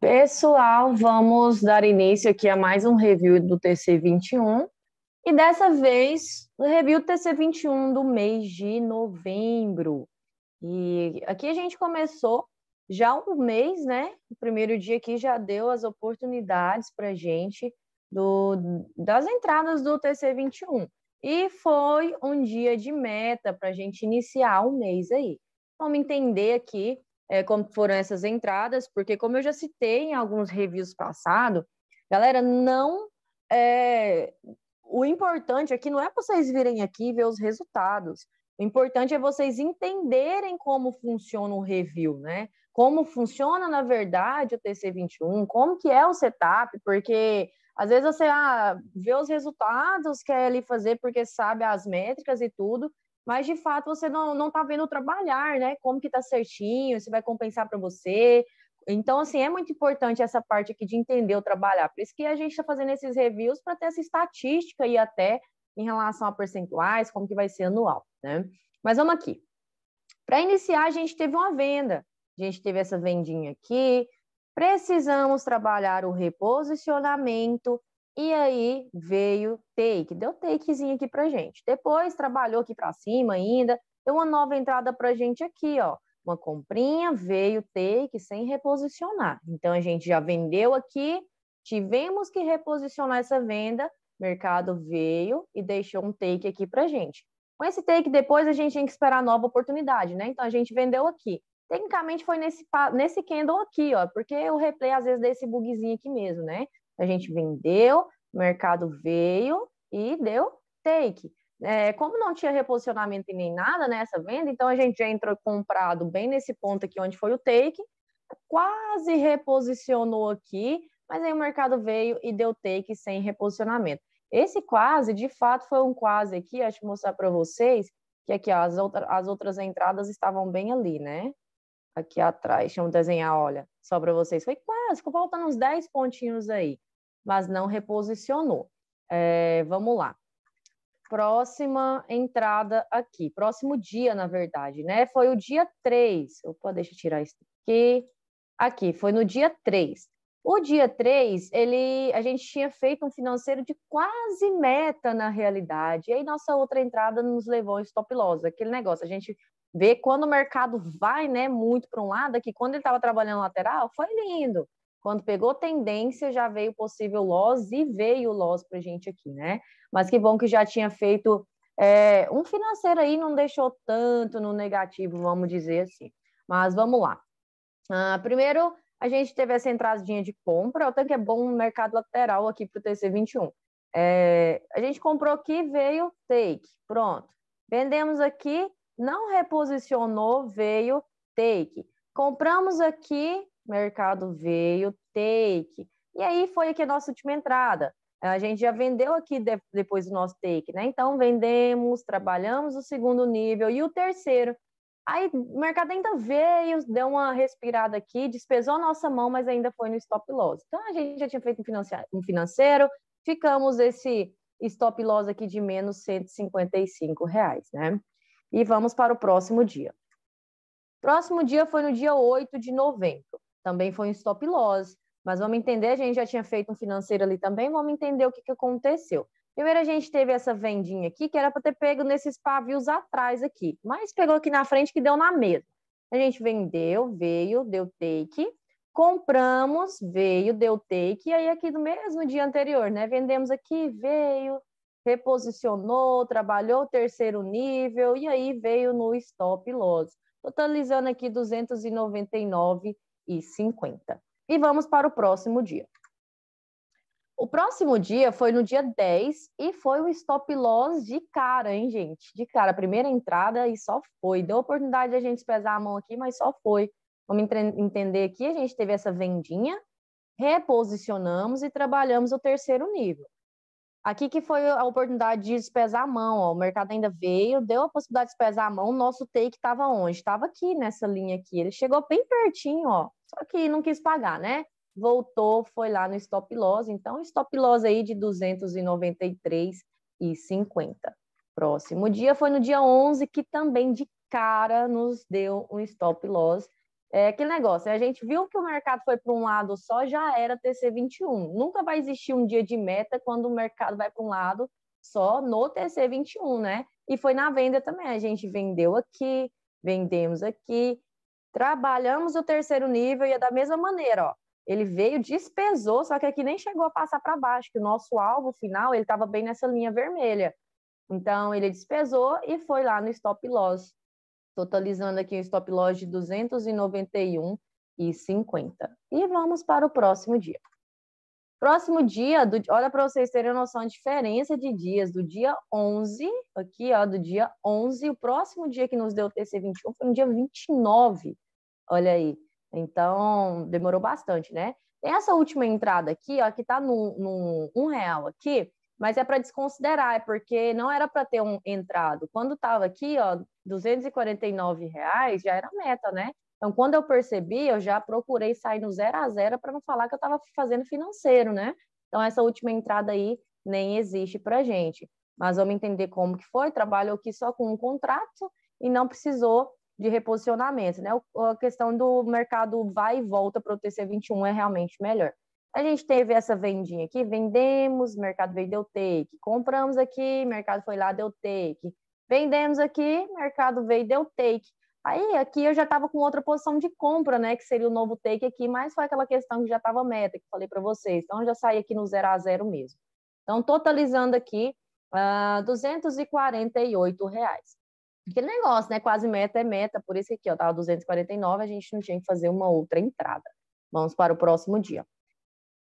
Pessoal, vamos dar início aqui a mais um review do TC21. E dessa vez, o review do TC21 do mês de novembro. E aqui a gente começou já um mês, né? O primeiro dia aqui já deu as oportunidades para a gente do, das entradas do TC21. E foi um dia de meta para a gente iniciar o mês aí. Vamos entender aqui é, como foram essas entradas, porque como eu já citei em alguns reviews passados, galera, não é, o importante aqui não é vocês virem aqui ver os resultados. O importante é vocês entenderem como funciona o review, né? Como funciona, na verdade, o TC21, como que é o setup, porque às vezes você ah, vê os resultados, quer ali fazer porque sabe as métricas e tudo, mas de fato você não não está vendo trabalhar, né? Como que está certinho, se vai compensar para você. Então, assim, é muito importante essa parte aqui de entender o trabalhar. Por isso que a gente está fazendo esses reviews para ter essa estatística e até em relação a percentuais, como que vai ser anual, né? Mas vamos aqui. Para iniciar, a gente teve uma venda. A gente teve essa vendinha aqui. Precisamos trabalhar o reposicionamento e aí veio take, deu takezinho aqui pra gente. Depois trabalhou aqui para cima ainda, deu uma nova entrada pra gente aqui, ó. Uma comprinha, veio take sem reposicionar. Então a gente já vendeu aqui, tivemos que reposicionar essa venda, mercado veio e deixou um take aqui pra gente. Com esse take depois a gente tem que esperar nova oportunidade, né? Então a gente vendeu aqui. Tecnicamente foi nesse, nesse candle aqui, ó, porque o replay às vezes desse bugzinho aqui mesmo, né? A gente vendeu, o mercado veio e deu take. É, como não tinha reposicionamento nem nada nessa venda, então a gente já entrou comprado bem nesse ponto aqui onde foi o take, quase reposicionou aqui, mas aí o mercado veio e deu take sem reposicionamento. Esse quase, de fato, foi um quase aqui, acho que mostrar para vocês, que aqui ó, as, outra, as outras entradas estavam bem ali, né? Aqui atrás, deixa eu desenhar, olha, só para vocês. Foi quase, ficou faltando uns 10 pontinhos aí mas não reposicionou. É, vamos lá. Próxima entrada aqui, próximo dia, na verdade, né? Foi o dia 3. Opa, deixa eu tirar isso aqui. Aqui, foi no dia 3. O dia 3, ele, a gente tinha feito um financeiro de quase meta na realidade. E aí nossa outra entrada nos levou em stop loss, aquele negócio. A gente vê quando o mercado vai, né, muito para um lado, é que quando ele estava trabalhando lateral, foi lindo. Quando pegou tendência, já veio possível loss e veio loss para a gente aqui, né? Mas que bom que já tinha feito é, um financeiro aí, não deixou tanto no negativo, vamos dizer assim. Mas vamos lá. Ah, primeiro, a gente teve essa entradinha de compra. O que é bom no mercado lateral aqui para o TC21. É, a gente comprou aqui, veio take, pronto. Vendemos aqui, não reposicionou, veio take. Compramos aqui, mercado veio, take. E aí foi aqui a nossa última entrada. A gente já vendeu aqui de, depois do nosso take, né? Então vendemos, trabalhamos o segundo nível e o terceiro. Aí o mercado ainda veio, deu uma respirada aqui, despesou a nossa mão, mas ainda foi no stop loss. Então a gente já tinha feito um financeiro, ficamos esse stop loss aqui de menos 155 reais, né? E vamos para o próximo dia. Próximo dia foi no dia 8 de novembro também foi um stop loss. Mas vamos entender, a gente já tinha feito um financeiro ali também, vamos entender o que, que aconteceu. Primeiro a gente teve essa vendinha aqui, que era para ter pego nesses pavios atrás aqui, mas pegou aqui na frente que deu na mesa. A gente vendeu, veio, deu take, compramos, veio, deu take, e aí aqui do mesmo dia anterior, né? Vendemos aqui, veio, reposicionou, trabalhou o terceiro nível, e aí veio no stop loss, totalizando aqui 299 e 50. E vamos para o próximo dia. O próximo dia foi no dia 10 e foi um stop loss de cara, hein, gente? De cara, primeira entrada e só foi. Deu oportunidade de a gente pesar a mão aqui, mas só foi. Vamos entender aqui, a gente teve essa vendinha, reposicionamos e trabalhamos o terceiro nível. Aqui que foi a oportunidade de despesar a mão, ó. o mercado ainda veio, deu a possibilidade de despesar a mão, O nosso take estava onde? Estava aqui, nessa linha aqui, ele chegou bem pertinho, ó. só que não quis pagar, né? Voltou, foi lá no stop loss, então stop loss aí de 293,50. Próximo dia foi no dia 11, que também de cara nos deu um stop loss é que negócio, a gente viu que o mercado foi para um lado só, já era TC21. Nunca vai existir um dia de meta quando o mercado vai para um lado só no TC21, né? E foi na venda também. A gente vendeu aqui, vendemos aqui, trabalhamos o terceiro nível e é da mesma maneira, ó. Ele veio, despesou, só que aqui nem chegou a passar para baixo, que o nosso alvo final, ele estava bem nessa linha vermelha. Então, ele despesou e foi lá no stop loss totalizando aqui um stop loss de 291,50. E vamos para o próximo dia. Próximo dia, do, olha para vocês terem noção da diferença de dias, do dia 11, aqui, ó, do dia 11, o próximo dia que nos deu o TC21 foi no dia 29, olha aí. Então, demorou bastante, né? Tem essa última entrada aqui, ó, que tá no, no um real aqui, mas é para desconsiderar, é porque não era para ter um entrado. Quando estava aqui, ó, 249 reais já era meta, né? Então, quando eu percebi, eu já procurei sair no zero a zero para não falar que eu estava fazendo financeiro, né? Então, essa última entrada aí nem existe para gente. Mas vamos entender como que foi. Trabalhou aqui só com um contrato e não precisou de reposicionamento, né? A questão do mercado vai e volta para o TC21 é realmente melhor. A gente teve essa vendinha aqui, vendemos, mercado veio, deu take. Compramos aqui, mercado foi lá, deu take. Vendemos aqui, mercado veio deu take. Aí aqui eu já estava com outra posição de compra, né? Que seria o novo take aqui, mas foi aquela questão que já estava meta, que falei para vocês. Então eu já saí aqui no 0 a 0 mesmo. Então, totalizando aqui, uh, ah, 248 reais. Aquele negócio, né? Quase meta é meta, por isso que aqui, ó, tava 249, a gente não tinha que fazer uma outra entrada. Vamos para o próximo dia.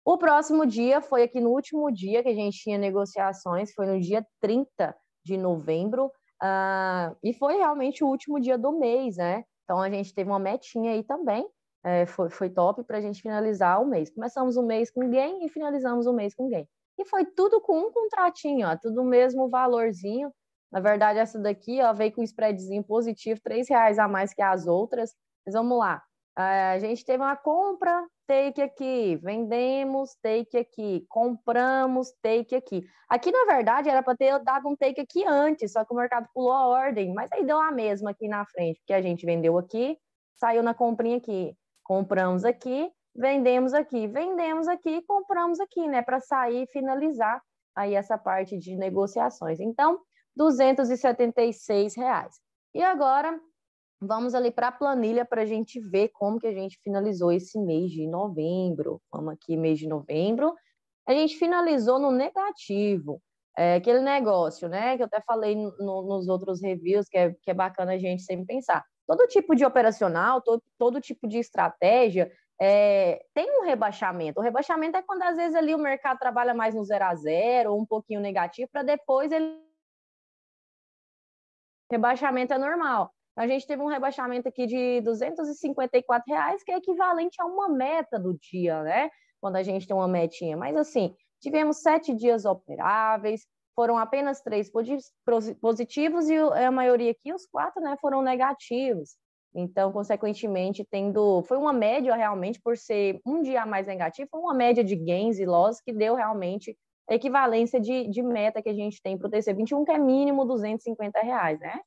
O próximo dia foi aqui no último dia que a gente tinha negociações, foi no dia 30 de novembro. Ah, e foi realmente o último dia do mês, né? Então a gente teve uma metinha aí também, é, foi, foi top para a gente finalizar o mês. Começamos o mês com gain e finalizamos o mês com gain. E foi tudo com um contratinho, ó, tudo o mesmo valorzinho. Na verdade, essa daqui ó, veio com um spreadzinho positivo, três reais a mais que as outras. Mas vamos lá, é, a gente teve uma compra, take aqui, vendemos, take aqui, compramos, take aqui. Aqui, na verdade, era para ter dado um take aqui antes, só que o mercado pulou a ordem, mas aí deu a mesma aqui na frente, porque a gente vendeu aqui, saiu na comprinha aqui, compramos aqui, vendemos aqui, vendemos aqui, compramos aqui, né, para sair e finalizar aí essa parte de negociações. Então, R$ 276. Reais. E agora Vamos ali para a planilha para a gente ver como que a gente finalizou esse mês de novembro. Vamos aqui, mês de novembro. A gente finalizou no negativo. É aquele negócio, né? Que eu até falei no, nos outros reviews, que é, que é bacana a gente sempre pensar. Todo tipo de operacional, todo, todo tipo de estratégia é, tem um rebaixamento. O rebaixamento é quando, às vezes, ali o mercado trabalha mais no zero a zero, ou um pouquinho negativo, para depois ele rebaixamento é normal. A gente teve um rebaixamento aqui de 254 reais, que é equivalente a uma meta do dia, né? Quando a gente tem uma metinha. Mas assim, tivemos sete dias operáveis, foram apenas três positivos e a maioria aqui, os quatro, né, foram negativos. Então, consequentemente, tendo. Foi uma média realmente, por ser um dia mais negativo, foi uma média de gains e losses que deu realmente a equivalência de, de meta que a gente tem para o TC21, que é mínimo 250 reais, né?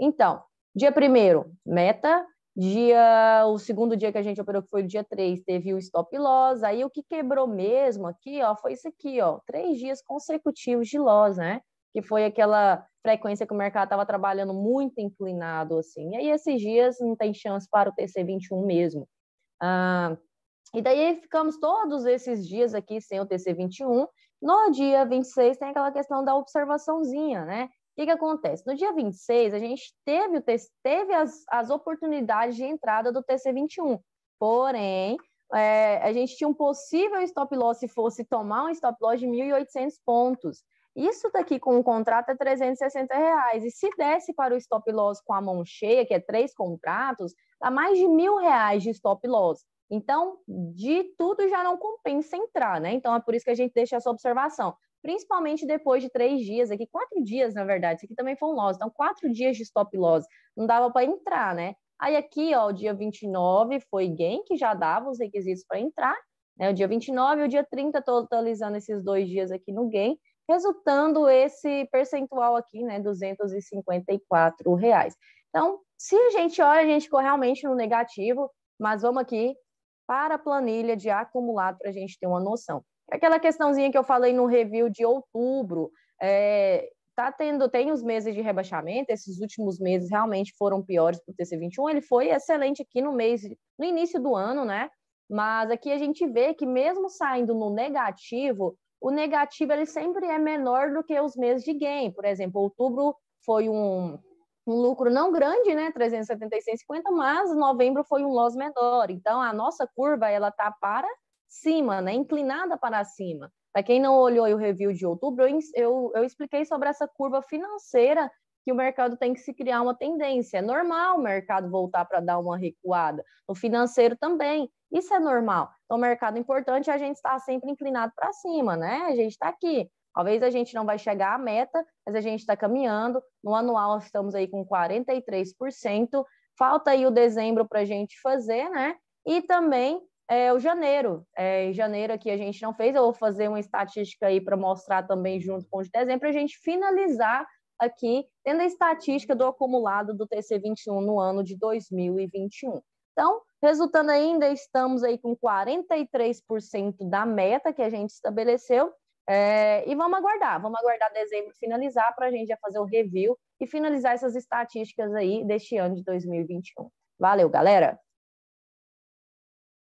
Então, Dia primeiro, meta. Dia, o segundo dia que a gente operou, que foi o dia 3, teve o stop loss. Aí o que quebrou mesmo aqui, ó, foi isso aqui, ó. Três dias consecutivos de loss, né? Que foi aquela frequência que o mercado estava trabalhando muito inclinado, assim. E aí esses dias não tem chance para o TC21 mesmo. Ah, e daí ficamos todos esses dias aqui sem o TC21. No dia 26 tem aquela questão da observaçãozinha, né? O que, que acontece? No dia 26, a gente teve, o teve as, as oportunidades de entrada do TC21, porém, é, a gente tinha um possível stop loss se fosse tomar um stop loss de 1.800 pontos. Isso daqui com o um contrato é 360 reais. E se desse para o stop loss com a mão cheia, que é três contratos, dá mais de mil reais de stop loss. Então, de tudo já não compensa entrar, né? Então, é por isso que a gente deixa essa observação principalmente depois de três dias aqui, quatro dias, na verdade, isso aqui também foi um loss, então quatro dias de stop loss, não dava para entrar, né? Aí aqui, ó, o dia 29 foi gain, que já dava os requisitos para entrar, né? O dia 29 e o dia 30, totalizando esses dois dias aqui no gain, resultando esse percentual aqui, né, 254 reais. Então, se a gente olha, a gente ficou realmente no negativo, mas vamos aqui para a planilha de acumulado para a gente ter uma noção. Aquela questãozinha que eu falei no review de outubro, é, tá tendo, tem os meses de rebaixamento, esses últimos meses realmente foram piores para o TC21. Ele foi excelente aqui no mês, no início do ano, né? Mas aqui a gente vê que mesmo saindo no negativo, o negativo ele sempre é menor do que os meses de gain. Por exemplo, outubro foi um, um lucro não grande, né, 376,50, mas novembro foi um loss menor. Então a nossa curva ela tá para cima, né? inclinada para cima. Para quem não olhou o review de outubro, eu, eu, eu expliquei sobre essa curva financeira que o mercado tem que se criar uma tendência. É normal o mercado voltar para dar uma recuada. No financeiro também, isso é normal. Então, o mercado é importante é a gente estar sempre inclinado para cima, né? A gente está aqui. Talvez a gente não vai chegar à meta, mas a gente está caminhando. No anual, estamos aí com 43%. Falta aí o dezembro para a gente fazer, né? E também é, o janeiro. É, em janeiro aqui a gente não fez, eu vou fazer uma estatística aí para mostrar também junto com o de dezembro, para a gente finalizar aqui, tendo a estatística do acumulado do TC21 no ano de 2021. Então, resultando ainda, estamos aí com 43% da meta que a gente estabeleceu, é, e vamos aguardar, vamos aguardar dezembro finalizar para a gente já fazer o review e finalizar essas estatísticas aí deste ano de 2021. Valeu, galera!